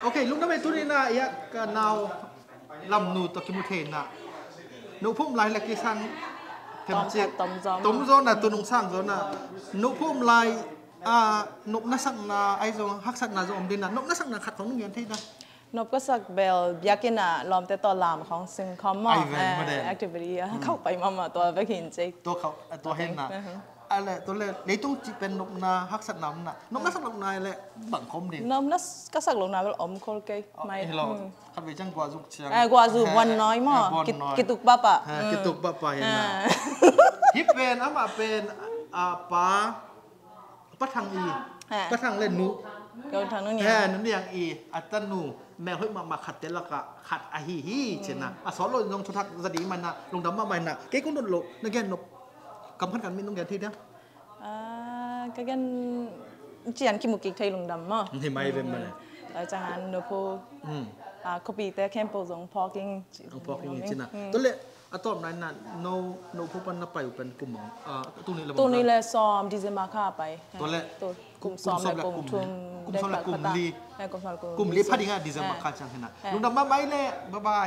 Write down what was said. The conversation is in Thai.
Okay, lúc nãy tôi đi na ya nào làm nụ tôi kiếm thể na. Nụ phum lại là cái sang thêm chiếc à, tống gió là tôi nông sang gió là nụ phum lại à, nụ nó sang là ai rồi hắc sang là rồi đi na nụ nó sang là khát phóng nghiền thế na. Nụ có sắc bell yakin à làm thế tôi làm không sinh common à, activity à ừ. khóc phải mà mà tôi phải hiện แหละตัวเล็กเลต้องเป็นนกนาฮักสักน้ำน่ะนกนักสักลงนายแหละบังคมดินมนักก็สักลงนายแล้วอมโคลเกไม่เราคัดไปจังกว่าจุกเชียงกว่าจุกวันน้อยมั้งกิตุกบ้าปะกิตุกบ้าปะเห็นไหมฮิปเป็นอามาเป็นอาปาปะทางอีปะทางเล่นนุเก็ทางนู้นเนี่ยแค่นู้นอย่ยงอีอัตนูแม่เฮ้ยมามาขัดเตลกะขัดอะฮีฮีเช่นนะอ่ะสอนลงทุทักสดีมันนะลงดำมาใหม่น่ะเก๊กุ้นดลงนั่นแกนบกำพันกันมิีน้องแก่ที่เนี้ยก็กันเจียนขิมุกิกไทยลงดำมั้งไม่ไม่เป็นไรหลังจากนั้นเราพูอ่าคบีเต่แคมปูสงพอกิ้งพอกิ้งจริงนะตัวเล็กอ่ตอนนั้นน่ะโนโนพูปันน่ะไปอยู่เป็นกลุ่มของตัวนี้เราตัวนี้เลยซ้อมดีเซมาค่าไปตัวแรกกลุ่มซ้อมและกลุ่มทุนกลุ่มซ้อมและกลุ่มลีกลุ่มลีพัดยังาดีเซมาค่าจังขนาดลุงดำมาไหมเลยบ๊ายบาย